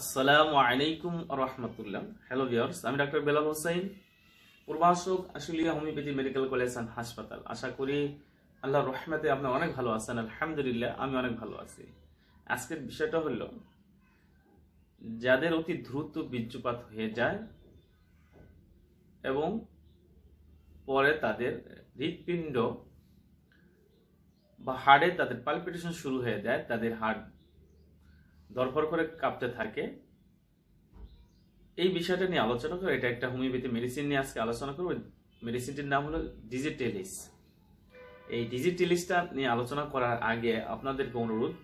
আসসালামু আলাইকুম রহমতুল্লাহ হ্যালো ভিওর্স আমি ডাক্তার বেলাল হোসাইন পূর্বাশক Ashulia homeopathy medical college and হাসপাতাল আশা করি আল্লাহ রহমতে আপনি অনেক ভালো আছেন আলহামদুলিল্লাহ আমি অনেক ভালো আছি আজকের বিষয়টা হল যাদের অতি দ্রুত বীর্যপাত হয়ে যায় এবং পরে তাদের হৃৎপিণ্ড বা হাড়ে তাদের পালপিটেশন শুরু হয়ে যায় তাদের হাড় ধরফর করে কাঁপতে থাকে এই বিষয়টা নিয়ে আলোচনা করে এটা একটা হোমিওপ্যাথি মেডিসিন নিয়ে আজকে আলোচনা করবো মেডিসিনটির নাম হলো ডিজিটেলিস এই ডিজিটেলিসটা নিয়ে আলোচনা করার আগে আপনাদেরকে অনুরোধ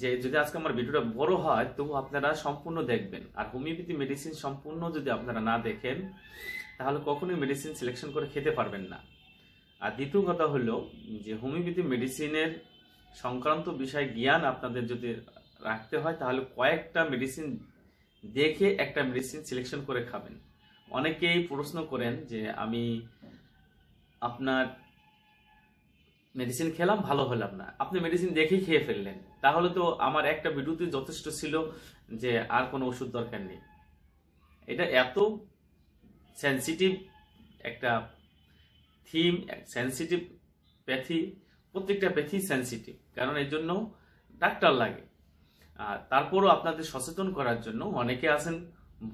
যে যদি আজকে আমার ভিডিওটা বড় হয় তবু আপনারা সম্পূর্ণ দেখবেন আর হোমিওপ্যাথি মেডিসিন সম্পূর্ণ যদি আপনারা না দেখেন তাহলে কখনোই মেডিসিন সিলেকশন করে খেতে পারবেন না আর দ্বিতীয় কথা হলো যে হোমিওপ্যাথি মেডিসিনের সংক্রান্ত বিষয় জ্ঞান আপনাদের যদি রাখতে হয় তাহলে কয়েকটা মেডিসিন দেখে একটা মেডিসিন সিলেকশন করে খাবেন অনেকেই প্রশ্ন করেন যে আমি আপনার মেডিসিন খেলাম ভালো হলাম না আপনি মেডিসিন দেখেই খেয়ে ফেললেন তাহলে তো আমার একটা ভিডিওতে যথেষ্ট ছিল যে আর কোনো ওষুধ দরকার নেই এটা এত সেন্সিটিভ একটা থিম সেন্সিটিভ প্যাথি প্রত্যেকটা প্যাথি সেন্সিটিভ কারণ এর জন্য ডাক্তার লাগে তারপরও আপনাদের সচেতন করার জন্য অনেকে আছেন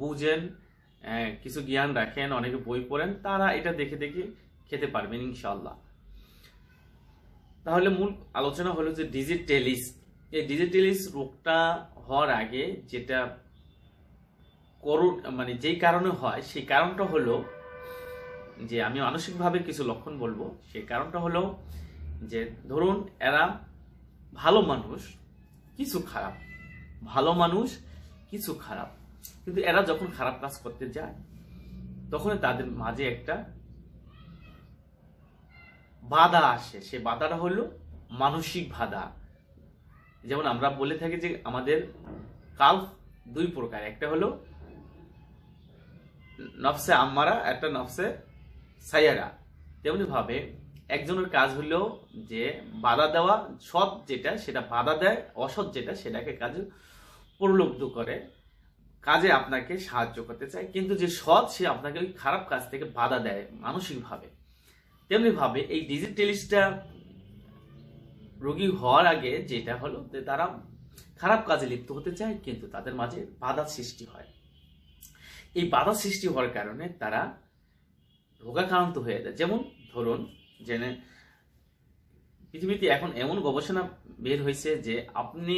বুঝেন কিছু জ্ঞান রাখেন অনেকে বই পড়েন তারা এটা দেখে দেখে খেতে পারবেন ইনশাল্লাহ তাহলে মূল আলোচনা হলো যে ডিজিটেলিস এই ডিজিটেলিস রোগটা হওয়ার আগে যেটা করুন মানে যেই কারণে হয় সেই কারণটা হলো যে আমি মানসিকভাবে কিছু লক্ষণ বলবো সেই কারণটা হলো যে ধরুন এরা ভালো মানুষ কিছু খারাপ ভালো মানুষ কিছু খারাপ কিন্তু এরা যখন খারাপ কাজ করতে যায় তখন তাদের মাঝে একটা বাধা আসে সে বাধাটা হলো মানসিক বাধা যেমন আমরা বলে থাকি যে আমাদের কাল দুই প্রকার একটা হলো নফসে আম্মারা একটা নফসে সাইয়ারা তেমনি ভাবে একজনের কাজ হলো যে বাধা দেওয়া সৎ যেটা সেটা বাধা দেয় অসৎ যেটা সেটাকে কাজ প্রলুব্ধ করে কাজে আপনাকে সাহায্য করতে চায় কিন্তু যে সৎ সে আপনাকে ওই খারাপ কাজ থেকে বাধা দেয় মানসিকভাবে তেমনিভাবে এই ডিজিটালিস্টটা রোগী হওয়ার আগে যেটা হলো যে তারা খারাপ কাজে লিপ্ত হতে চায় কিন্তু তাদের মাঝে বাধা সৃষ্টি হয় এই বাধা সৃষ্টি হওয়ার কারণে তারা রোগাক্রান্ত হয়ে যায় যেমন ধরুন জেনে পৃথিবীতে এখন এমন গবেষণা বের হয়েছে যে আপনি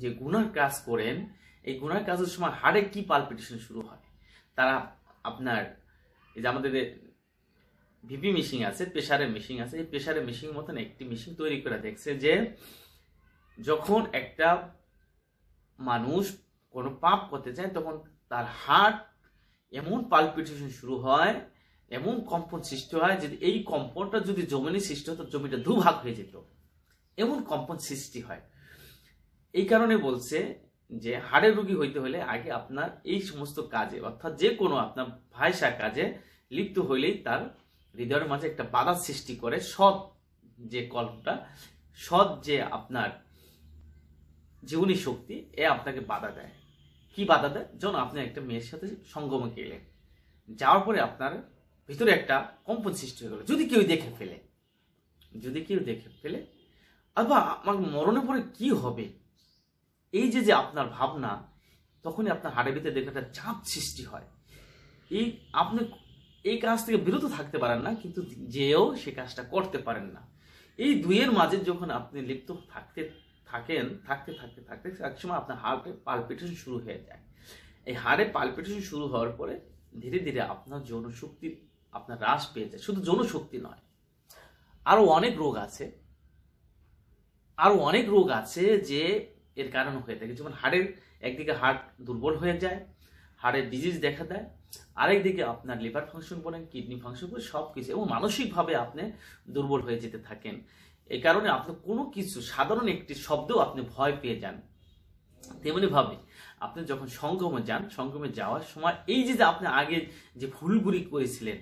যে গুনার কাজ করেন এই গুনার কাজের সময় হাড়ে কি পালপিটেশন শুরু হয় তারা আপনার এই যে আমাদের ভিপি মেশিন আছে প্রেশারের মেশিন আছে এই প্রেশারের মেশিন মতন একটি মেশিন তৈরি করে দেখছে যে যখন একটা মানুষ কোনো পাপ করতে চায় তখন তার হার্ট এমন পালপিটেশন শুরু হয় এমন কম্পন সৃষ্টি হয় যে এই কম্পনটা যদি জমিনে সৃষ্টি হতো জমিটা দুভাগ হয়ে যেত এমন কম্পন সৃষ্টি হয় এই কারণে বলছে যে হাড়ের রুগী হইতে হলে আগে আপনার এই সমস্ত কাজে অর্থাৎ যে কোনো আপনার ভাইসা কাজে লিপ্ত হইলেই তার হৃদয়ের মাঝে একটা বাধা সৃষ্টি করে সৎ যে কল্পটা সৎ যে আপনার জীবনী শক্তি এ আপনাকে বাধা দেয় কি বাধা দেয় যেন আপনি একটা মেয়ের সাথে সঙ্গমে গেলেন যাওয়ার পরে আপনার ভিতরে একটা কম্পন সৃষ্টি হয়ে গেল যদি কেউ দেখে ফেলে যদি কেউ দেখে ফেলে আবার আমার মরণের পরে কি হবে এই যে যে আপনার ভাবনা তখনই আপনার হাড়ের ভিতরে দেখবে একটা চাপ সৃষ্টি হয় এই আপনি এই কাজ থেকে বিরত থাকতে পারেন না কিন্তু যেও সে কাজটা করতে পারেন না এই দুইয়ের মাঝে যখন আপনি লিপ্ত থাকতে থাকেন থাকতে থাকতে থাকতে সময় আপনার হার্টে পালপিটেশন শুরু হয়ে যায় এই হাড়ে পালপিটেশন শুরু হওয়ার পরে ধীরে ধীরে আপনার যৌনশক্তি আপনার হ্রাস পেয়ে যায় শুধু যৌনশক্তি নয় আরও অনেক রোগ আছে আরও অনেক রোগ আছে যে এর কারণ হয়ে থাকে যেমন হাড়ের একদিকে হাড় দুর্বল হয়ে যায় হাড়ের ডিজিজ দেখা দেয় আরেকদিকে আপনার লিভার ফাংশন বলেন কিডনি ফাংশন বলেন সব কিছু এবং মানসিকভাবে আপনি দুর্বল হয়ে যেতে থাকেন এই কারণে আপনি কোনো কিছু সাধারণ একটি শব্দও আপনি ভয় পেয়ে যান তেমনিভাবে আপনি যখন সংগ্রমে যান সংগ্রমে যাওয়ার সময় এই যে আপনি আগে যে ভুলগুলি করেছিলেন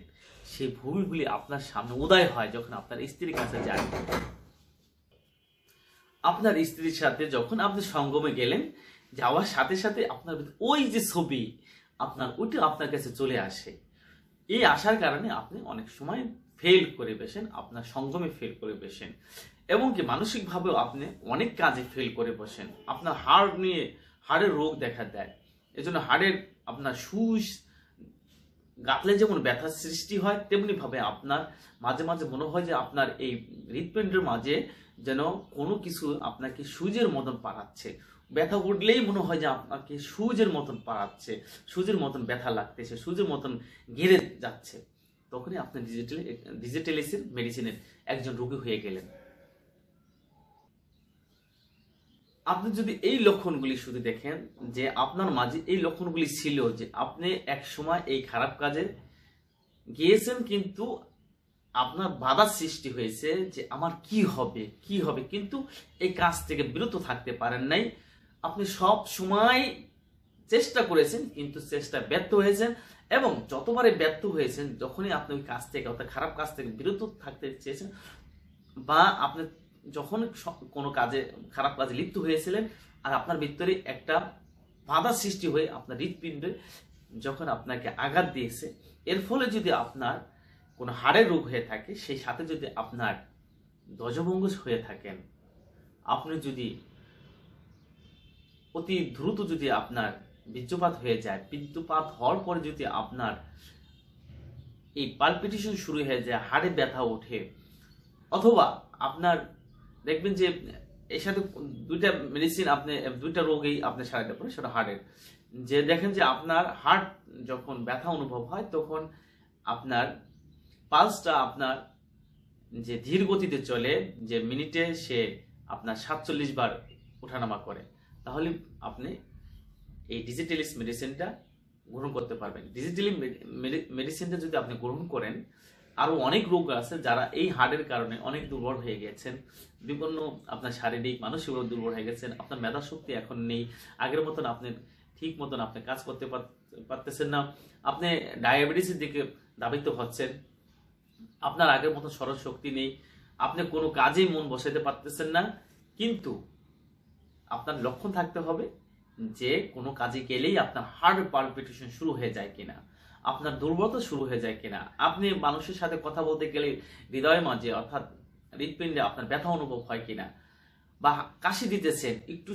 সেই ভুলগুলি আপনার সামনে উদয় হয় যখন আপনার স্ত্রীর কাছে যান আপনার স্ত্রীর সাথে যখন আপনি সঙ্গমে গেলেন যাওয়ার সাথে সাথে আপনার ওই যে ছবি আপনার ওইটা আপনার কাছে চলে আসে এই আসার কারণে আপনি অনেক সময় ফেল করে বসেন আপনার সঙ্গমে ফেল করে বসেন এবং কি মানসিকভাবেও আপনি অনেক কাজে ফেল করে বসেন আপনার হাড় নিয়ে হাড়ের রোগ দেখা দেয় এজন্য হাড়ের আপনার সুস গাতলে যেমন ব্যথার সৃষ্টি হয় তেমনিভাবে আপনার মাঝে মাঝে মনে হয় যে আপনার এই হৃদপিণ্ডের মাঝে যেন কোনো কিছু আপনাকে সুজের মতন পাড়াচ্ছে ব্যথা উঠলেই মনে হয় যে আপনাকে সুজের মতন পাড়াচ্ছে সূর্যের মতন ব্যথা লাগতেছে সূর্যের মতন ঘিরে যাচ্ছে তখনই আপনি ডিজিটাল ডিজিটালাইসের মেডিসিনের একজন রোগী হয়ে গেলেন আপনি যদি এই লক্ষণগুলি শুধু দেখেন যে আপনার মাঝে এই লক্ষণগুলি ছিল যে আপনি এক সময় এই খারাপ কাজে গিয়েছেন কিন্তু আপনার বাধার সৃষ্টি হয়েছে যে আমার কি হবে কি হবে কিন্তু এই কাজ থেকে বিরত থাকতে পারেন নাই আপনি সব সময় চেষ্টা করেছেন কিন্তু চেষ্টা ব্যর্থ হয়েছেন এবং যতবারই ব্যর্থ হয়েছেন যখনই আপনি ওই কাজ থেকে অর্থাৎ খারাপ কাজ থেকে বিরত থাকতে চেয়েছেন বা আপনি যখন কোনো কাজে খারাপ কাজে লিপ্ত হয়েছিলেন আর আপনার ভিতরে একটা বাধা সৃষ্টি হয়ে আপনার হৃৎপিণ্ডে যখন আপনাকে আঘাত দিয়েছে এর ফলে যদি আপনার কোনো হাড়ের রোগ হয়ে থাকে সেই সাথে যদি আপনার ধ্বজভঙ্গুস হয়ে থাকেন আপনি যদি অতি দ্রুত যদি আপনার বীর্যপাত হয়ে যায় বীর্যপাত হওয়ার পরে যদি আপনার এই পালপিটিশন শুরু হয়ে যায় হাড়ে ব্যথা ওঠে অথবা আপনার দেখবেন যে এর সাথে দুইটা মেডিসিন আপনি দুইটা রোগেই আপনি সারাতে পারেন সেটা হাড়ের যে দেখেন যে আপনার হার্ট যখন ব্যথা অনুভব হয় তখন আপনার পালসটা আপনার যে ধীর গতিতে চলে যে মিনিটে সে আপনার সাতচল্লিশ বার ওঠানামা করে তাহলে আপনি এই ডিজিটালিস মেডিসিনটা গ্রহণ করতে পারবেন ডিজিটালি মেডিসিনটা যদি আপনি গ্রহণ করেন আরও অনেক রোগ আছে যারা এই হার্টের কারণে অনেক দুর্বল হয়ে গেছেন বিভিন্ন আপনার শারীরিক মানসিকভাবে দুর্বল হয়ে গেছেন আপনার মেধা শক্তি এখন নেই আগের মতন আপনি ঠিক মতন আপনি কাজ করতে পারতেছেন না আপনি ডায়াবেটিসের দিকে দাবিত হচ্ছেন আপনার আগের মতো সরল শক্তি নেই আপনি কোনো কাজেই মন বসাইতে পারতেছেন না কিন্তু আপনার লক্ষণ থাকতে হবে যে কোনো কাজে গেলেই আপনার হার্ড পালপিটেশন শুরু হয়ে যায় কিনা আপনার দুর্বলতা শুরু হয়ে যায় কিনা আপনি মানুষের সাথে কথা বলতে গেলে হৃদয় মাঝে অর্থাৎ হৃদপিণ্ডে আপনার ব্যথা অনুভব হয় কিনা বা কাশি দিতেছেন একটু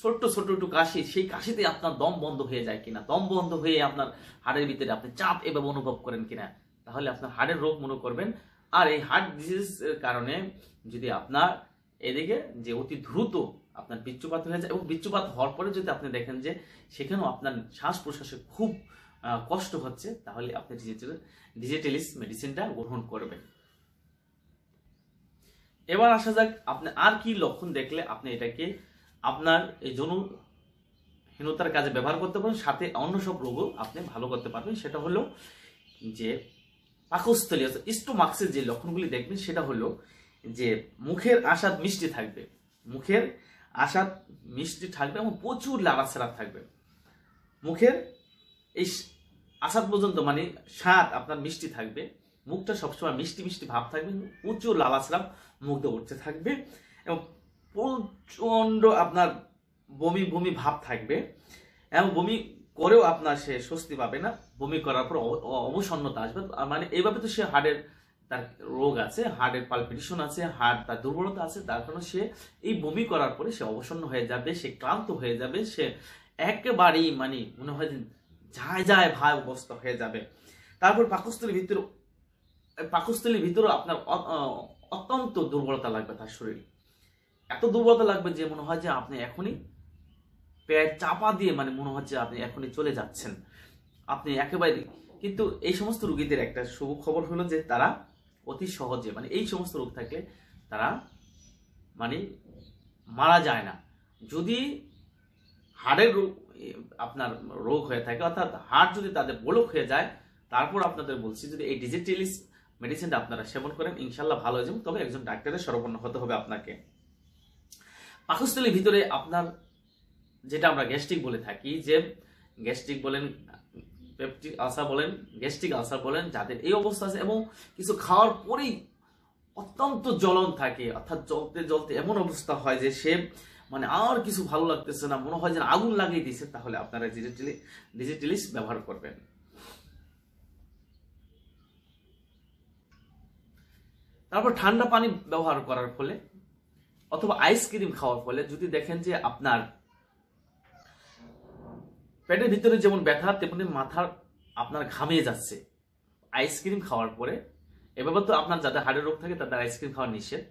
ছোট্ট ছোট্ট একটু কাশি সেই কাশিতে আপনার দম বন্ধ হয়ে যায় কিনা দম বন্ধ হয়ে আপনার হাড়ের ভিতরে আপনি চাপ এভাবে অনুভব করেন কিনা তাহলে আপনার হার্টের রোগ মনে করবেন আর এই হার্ট ডিজিজ কারণে যদি আপনার এদিকে যে অতি দ্রুত আপনার বিচ্ছুপাত হয়ে যায় এবং বিচ্ছুপাত হওয়ার পরে যদি আপনি দেখেন যে সেখানেও আপনার শ্বাস প্রশ্বাসে খুব কষ্ট হচ্ছে তাহলে আপনি ডিজিটাল ডিজিটালিস মেডিসিনটা গ্রহণ করবেন এবার আসা যাক আপনি আর কি লক্ষণ দেখলে আপনি এটাকে আপনার এই যৌনহীনতার কাজে ব্যবহার করতে পারেন সাথে অন্য সব রোগও আপনি ভালো করতে পারবেন সেটা হলো যে পাকস্থলী অর্থাৎ স্টোমাক্সের যে লক্ষণগুলি দেখবেন সেটা হলো যে মুখের আসাদ মিষ্টি থাকবে মুখের আসাদ মিষ্টি থাকবে এবং প্রচুর লাড়াছাড়া থাকবে মুখের এই আসাদ পর্যন্ত মানে স্বাদ আপনার মিষ্টি থাকবে মুখটা সবসময় মিষ্টি মিষ্টি ভাব থাকবে প্রচুর লালাছাড়া মুগ্ধ করতে থাকবে এবং প্রচণ্ড আপনার বমি বমি ভাব থাকবে এবং বমি করেও আপনার সে স্বস্তি পাবে না বমি করার পর অবসন্নতা আসবে মানে এইভাবে তো সে হার্টের তার রোগ আছে হার্টের পালপিটেশন আছে হার্ট তার দুর্বলতা আছে তার কারণে সে এই বমি করার পরে সে অবসন্ন হয়ে যাবে সে ক্লান্ত হয়ে যাবে সে একেবারেই মানে মনে হয় যে যায় যায় ভাই অবস্থা হয়ে যাবে তারপর পাকস্থলীর ভিতর পাকস্থলীর ভিতরে আপনার অত্যন্ত দুর্বলতা লাগবে তার শরীরে এত দুর্বলতা লাগবে যে মনে হয় যে আপনি এখনই পেয়ে চাপা দিয়ে মানে মনে হচ্ছে আপনি এখনই চলে যাচ্ছেন আপনি একেবারে কিন্তু এই সমস্ত রুগীদের একটা শুভ খবর হলো যে তারা অতি সহজে মানে এই সমস্ত রোগ থাকলে তারা মানে মারা যায় না যদি হাড়ের রোগ আপনার রোগ হয়ে থাকে অর্থাৎ হাড় যদি তাদের বলক হয়ে যায় তারপর আপনাদের বলছি যদি এই ডিজিটালিস মেডিসিনটা আপনারা সেবন করেন ইনশাল্লাহ ভালো হয়ে যাবেন তবে একজন ডাক্তারের সরবন্ন হতে হবে আপনাকে পাকস্থলীর ভিতরে আপনার যেটা আমরা গ্যাস্ট্রিক বলে থাকি যে গ্যাস্ট্রিক বলেন পেপটিক আলসার বলেন গ্যাস্ট্রিক আলসার বলেন যাদের এই অবস্থা আছে এবং কিছু খাওয়ার পরেই অত্যন্ত জ্বলন থাকে অর্থাৎ জ্বলতে জ্বলতে এমন অবস্থা হয় যে সে মানে আর কিছু ভালো লাগতেছে না মনে হয় যেন আগুন লাগিয়ে দিয়েছে তাহলে আপনারা ডিজিটালি ডিজিটালিস ব্যবহার করবেন তারপর ঠান্ডা পানি ব্যবহার করার ফলে অথবা আইসক্রিম খাওয়ার ফলে যদি দেখেন যে আপনার পেটের ভিতরে যেমন ব্যথা তেমনি মাথার আপনার ঘামিয়ে যাচ্ছে আইসক্রিম খাওয়ার পরে এভাবে তো আপনার যাদের হার্টের রোগ থাকে তাদের আইসক্রিম খাওয়া নিষেধ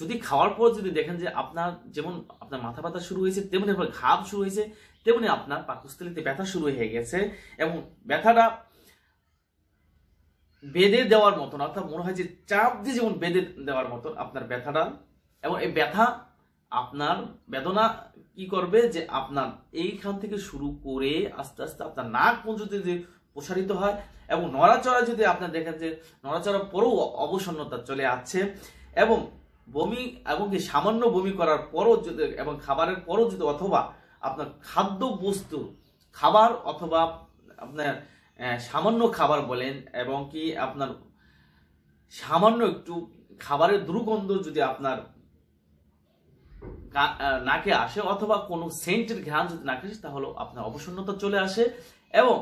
যদি খাওয়ার পর যদি দেখেন যে আপনার যেমন আপনার মাথা ব্যথা শুরু হয়েছে তেমনি আপনার ঘাম শুরু হয়েছে তেমনি আপনার পাকস্থলিতে ব্যথা শুরু হয়ে গেছে এবং ব্যথাটা বেঁধে দেওয়ার মতন অর্থাৎ মনে হয় যে চাপ দিয়ে যেমন বেঁধে দেওয়ার মতন আপনার ব্যথাটা এবং এই ব্যথা আপনার বেদনা কি করবে যে আপনার এইখান থেকে শুরু করে আস্তে আস্তে আপনার নাক পর্যন্ত যদি প্রসারিত হয় এবং নড়াচড়া যদি আপনার দেখেন যে নড়াচড়া পরেও অবসন্নতা চলে আসছে এবং বমি এবং কি সামান্য বমি করার পরও যদি এবং খাবারের পরও যদি অথবা আপনার খাদ্য বস্তু খাবার অথবা আপনার সামান্য খাবার বলেন এবং কি আপনার সামান্য একটু খাবারের দুর্গন্ধ যদি আপনার নাকে আসে অথবা কোনো সেন্টের ঘ্রাণ যদি নাকে আসে তাহলে আপনার অবসন্নতা চলে আসে এবং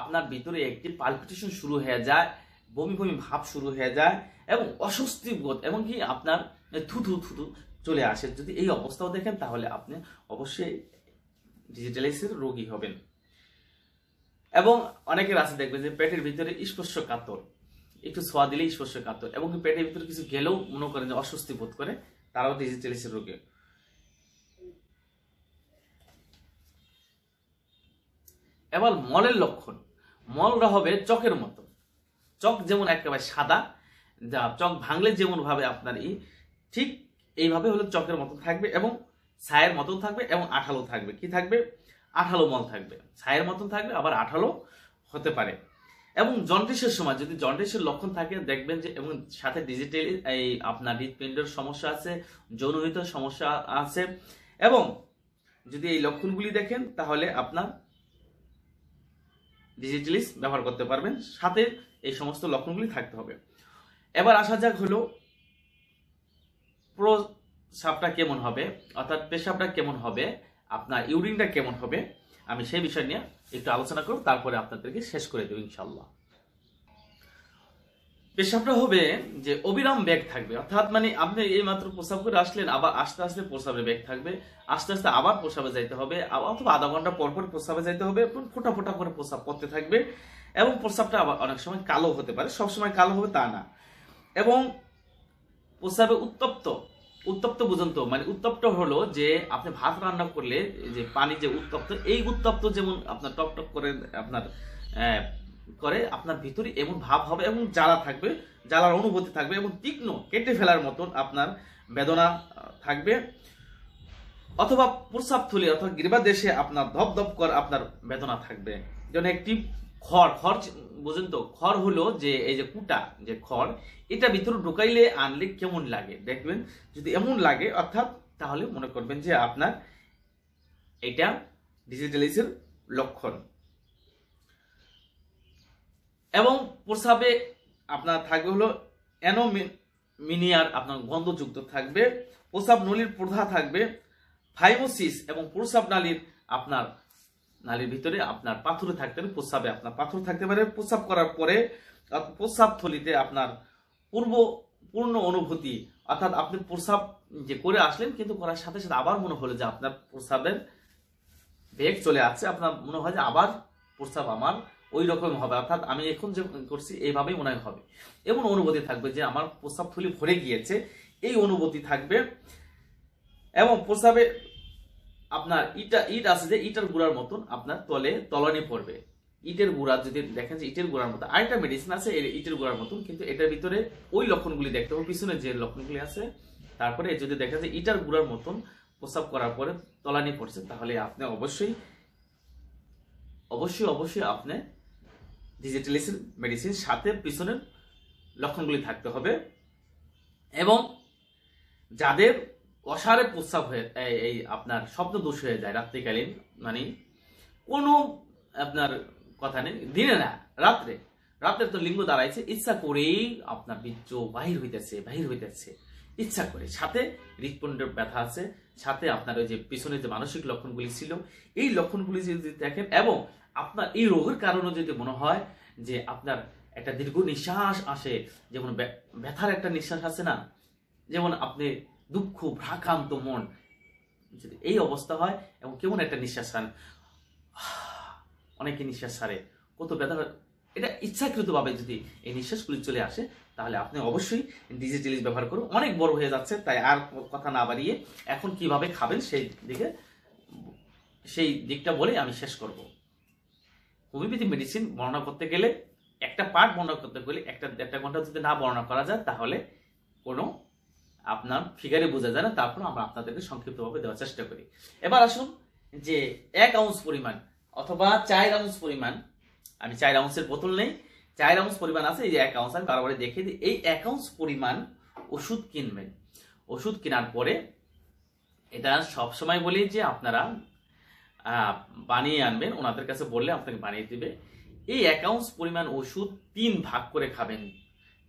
আপনার ভিতরে একটি পালপিটেশন শুরু হয়ে যায় বমি বমি ভাব শুরু হয়ে যায় এবং অস্বস্তি বোধ এমনকি আপনার থুথু থুথু চলে আসে যদি এই অবস্থাও দেখেন তাহলে আপনি অবশ্যই ডিজিটালাইসের রোগী হবেন এবং অনেকের আছে দেখবেন যে পেটের ভিতরে স্পর্শ কাতর একটু ছোঁয়া দিলে স্পর্শ কাতর এবং পেটের ভিতরে কিছু গেলেও মনে করেন যে অস্বস্তি বোধ করে তারাও ডিজিটালাইসের রোগী এবার মলের লক্ষণ মলটা হবে চকের মতো চক যেমন একেবারে সাদা যা চক ভাঙলে যেমনভাবে আপনার ই ঠিক এইভাবে হলো চকের মতো থাকবে এবং ছায়ের মতন থাকবে এবং আঠালো থাকবে কি থাকবে আঠালো মল থাকবে ছায়ের মতন থাকবে আবার আঠালো হতে পারে এবং জন্ডিসের সময় যদি জন্ডিসের লক্ষণ থাকে দেখবেন যে এবং সাথে ডিজিটাল এই আপনার হৃদপিণ্ডের সমস্যা আছে যৌনহিত সমস্যা আছে এবং যদি এই লক্ষণগুলি দেখেন তাহলে আপনার ডিজিটালিস ব্যবহার করতে পারবেন সাথে এই সমস্ত লক্ষণগুলি থাকতে হবে এবার আসা যাক হলো প্রো সাপটা কেমন হবে অর্থাৎ পেশাবটা কেমন হবে আপনার ইউরিনটা কেমন হবে আমি সেই বিষয় নিয়ে একটু আলোচনা করব তারপরে আপনাদেরকে শেষ করে দেবো ইনশাল্লাহ পেশাবটা হবে যে অবিরাম ব্যাগ থাকবে অর্থাৎ মানে আপনি এই মাত্র প্রস্রাব করে আসলেন আবার আস্তে আস্তে প্রস্রাবের ব্যাগ থাকবে আস্তে আস্তে আবার প্রস্রাবে যাইতে হবে অথবা আধা ঘন্টা পর পর প্রস্রাবে যাইতে হবে এবং ফোটা ফোটা করে প্রস্রাব করতে থাকবে এবং প্রস্রাবটা আবার অনেক সময় কালো হতে পারে সবসময় কালো হবে তা না এবং প্রস্রাবে উত্তপ্ত উত্তপ্ত পর্যন্ত মানে উত্তপ্ত হলো যে আপনি ভাত রান্না করলে যে পানি যে উত্তপ্ত এই উত্তপ্ত যেমন আপনার টপটপ করে আপনার করে আপনার ভিতরে এমন ভাব হবে এবং জ্বালা থাকবে জ্বালার অনুভূতি থাকবে এবং তীক্ষ্ণ কেটে ফেলার মতন আপনার বেদনা থাকবে অথবা প্রসাব থলি অথবা গৃবা দেশে আপনার ধপ ধপ কর আপনার বেদনা থাকবে যেন একটি খড় খড় বুঝুন তো খড় হলো যে এই যে কুটা যে খড় এটা ভিতরে ঢুকাইলে আনলে কেমন লাগে দেখবেন যদি এমন লাগে অর্থাৎ তাহলে মনে করবেন যে আপনার এটা ডিজিটালাইজের লক্ষণ এবং প্রস্রাবে আপনার থাকবে হলো অ্যানোমিনিয়ার আপনার গন্ধযুক্ত থাকবে প্রস্রাব নলীর প্রধা থাকবে ফাইমোসিস এবং প্রস্রাব নালীর আপনার নালীর ভিতরে আপনার পাথরে থাকতে পারে প্রস্রাবে আপনার পাথর থাকতে পারে প্রস্রাব করার পরে প্রস্রাব থলিতে আপনার পূর্ব পূর্ণ অনুভূতি অর্থাৎ আপনি প্রস্রাব যে করে আসলেন কিন্তু করার সাথে সাথে আবার মনে হলো যে আপনার প্রস্রাবের বেগ চলে আসছে আপনার মনে হয় যে আবার প্রস্রাব আমার ওই রকম হবে অর্থাৎ আমি এখন যে করছি এইভাবেই মনে হবে এমন অনুভূতি থাকবে যে আমার প্রস্রাব থলি ভরে গিয়েছে এই অনুভূতি থাকবে এবং প্রস্রাবে আপনার ইটা ইট আছে যে ইটার গুড়ার মতন আপনার তলে তলানি পড়বে ইটের গুড়া যদি দেখেন যে ইটের গুড়ার মতো আরেকটা মেডিসিন আছে ইটের গুড়ার মতন কিন্তু এটার ভিতরে ওই লক্ষণগুলি দেখতে হবে পিছনে যে লক্ষণগুলি আছে তারপরে যদি দেখা যায় ইটার গুড়ার মতন প্রস্রাব করার পরে তলানি পড়ছে তাহলে আপনি অবশ্যই অবশ্যই অবশ্যই আপনি ডিজিটালিসিন মেডিসিন সাথে পিছনের লক্ষণগুলি থাকতে হবে এবং যাদের অসারে প্রস্রাব হয়ে এই আপনার শব্দ দোষ হয়ে যায় রাত্রিকালীন মানে কোনো আপনার কথা নেই দিনে না রাত্রে রাত্রে তো লিঙ্গ দাঁড়াইছে ইচ্ছা করেই আপনার বীর্য বাহির হইতেছে বাহির হইতেছে ইচ্ছা করে সাথে হৃৎপিণ্ডের ব্যথা আছে সাথে আপনার ওই যে পিছনে যে মানসিক লক্ষণগুলি ছিল এই লক্ষণগুলি যদি দেখেন এবং আপনার এই রোগের কারণে যদি মনে হয় যে আপনার একটা দীর্ঘ নিঃশ্বাস আসে যেমন ব্যথার একটা নিঃশ্বাস আছে না যেমন আপনি দুঃখ ভ্রাকান্ত মন যদি এই অবস্থা হয় এবং কেমন একটা নিঃশ্বাস ছাড়েন অনেকে নিঃশ্বাস সারে কত ব্যথা এটা ইচ্ছাকৃতভাবে যদি এই নিঃশ্বাসগুলি চলে আসে তাহলে আপনি অবশ্যই ডিজিটাল ব্যবহার করুন অনেক বড় হয়ে যাচ্ছে তাই আর কথা না বাড়িয়ে এখন কিভাবে খাবেন সেই দিকে সেই দিকটা বলে আমি শেষ করব হোমিওপ্যাথি মেডিসিন বর্ণনা করতে গেলে একটা পার্ট বর্ণনা করতে গেলে একটা দেড়টা ঘন্টা যদি না বর্ণনা করা যায় তাহলে কোনো আপনার ফিগারে বোঝা যায় না তারপর আমরা আপনাদেরকে সংক্ষিপ্তভাবে দেওয়ার চেষ্টা করি এবার আসুন যে এক আউন্স পরিমাণ অথবা চার আউন্স পরিমাণ আমি চার আউন্সের বোতল নেই চার আউন্স পরিমাণ আছে এই যে এক আউন্স আমি বারবার দেখিয়ে দিই এই এক আউন্স পরিমাণ ওষুধ কিনবেন ওষুধ কেনার পরে এটা সবসময় বলি যে আপনারা বানিয়ে আনবেন ওনাদের কাছে বললে আপনাকে বানিয়ে দিবে এই এক আউন্স পরিমাণ ওষুধ তিন ভাগ করে খাবেন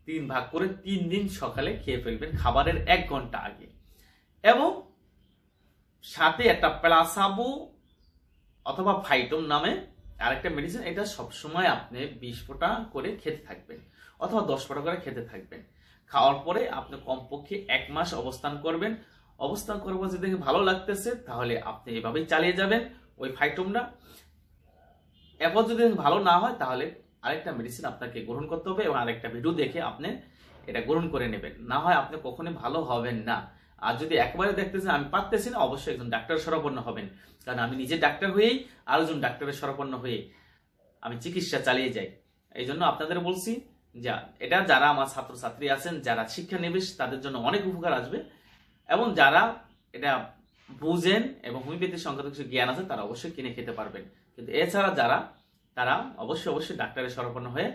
তিন ভাগ করে তিন দিন সকালে খেয়ে ফেলবেন খাবারের এক ঘন্টা আগে এবং সাথে একটা প্লাসাবো অথবা ফাইটম নামে আরেকটা মেডিসিন এটা সবসময় আপনি বিশ ফোঁটা করে খেতে থাকবেন অথবা দশ ফোঁটা করে খেতে থাকবেন খাওয়ার পরে আপনি কমপক্ষে এক মাস অবস্থান করবেন অবস্থান করার পর যদি ভালো লাগতেছে তাহলে আপনি এভাবেই চালিয়ে যাবেন ওই ফাইটমটা এরপর যদি ভালো না হয় তাহলে আরেকটা মেডিসিন আপনাকে গ্রহণ করতে হবে এবং আরেকটা ভিডিও দেখে আপনি এটা গ্রহণ করে নেবেন না হয় আপনি কখনোই ভালো হবেন না আর যদি একবারে দেখতেছেন আমি পারতেছি না অবশ্যই একজন ডাক্তার সরপন্ন হবেন কারণ আমি নিজে ডাক্তার হয়েই আরেকজন ডাক্তারের সরপন্ন হয়ে আমি চিকিৎসা চালিয়ে যাই এই জন্য আপনাদের বলছি যা এটা যারা আমার ছাত্রছাত্রী আছেন যারা শিক্ষা নিবেশ তাদের জন্য অনেক উপকার আসবে এবং যারা এটা বুঝেন এবং হোমিওপ্যাথি সংক্রান্ত কিছু জ্ঞান আছে তারা অবশ্যই কিনে খেতে পারবেন কিন্তু এছাড়া যারা তারা অবশ্যই অবশ্যই ডাক্তারের সরপন্ন হয়ে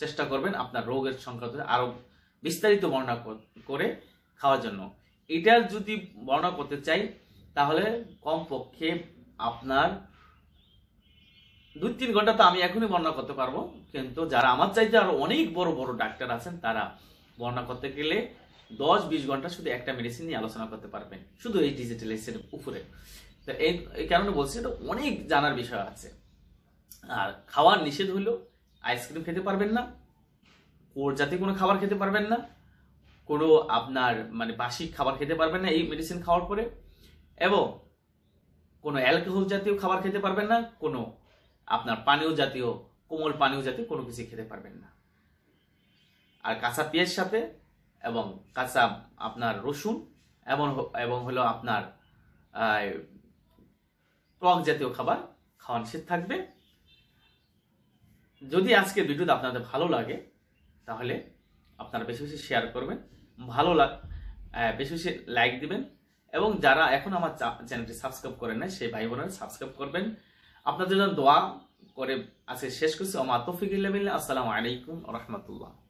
চেষ্টা করবেন আপনার রোগের সংক্রান্ত আরও বিস্তারিত বর্ণনা করে খাওয়ার জন্য এটার যদি বর্ণনা করতে চাই তাহলে কমপক্ষে আপনার দুই তিন ঘন্টা তো আমি এখনই বর্ণনা করতে পারবো কিন্তু যারা আমার চাইতে আরো অনেক বড় বড় ডাক্তার আছেন তারা বর্ণনা করতে গেলে দশ বিশ ঘন্টা শুধু একটা মেডিসিন নিয়ে আলোচনা করতে পারবেন শুধু এই ডিজিটালাইজেশনের উপরে এই কারণে বলছি এটা অনেক জানার বিষয় আছে আর খাওয়ার নিষেধ হলো আইসক্রিম খেতে পারবেন না কোর জাতীয় কোনো খাবার খেতে পারবেন না কোনো আপনার মানে বাসি খাবার খেতে পারবেন না এই মেডিসিন খাওয়ার পরে এবং কোনো অ্যালকোহল জাতীয় খাবার খেতে পারবেন না কোনো আপনার পানীয় জাতীয় কোমল পানীয় জাতীয় কোনো কিছু খেতে পারবেন না আর কাঁচা পেঁয়াজ সাথে এবং কাঁচা আপনার রসুন এবং এবং হলো আপনার টক জাতীয় খাবার খাওয়া নিষেধ থাকবে যদি আজকে ভিডিওটা আপনাদের ভালো লাগে তাহলে আপনারা বেশি বেশি শেয়ার করবেন ভালো লাগ বেশি বেশি লাইক দিবেন এবং যারা এখন আমার চ্যানেলটি সাবস্ক্রাইব করেন না সেই ভাই বোনেরা সাবস্ক্রাইব করবেন আপনাদের জন্য দোয়া করে আজকে শেষ করছি আমার তফিক আসসালামু আলাইকুম রহমতুল্লাহ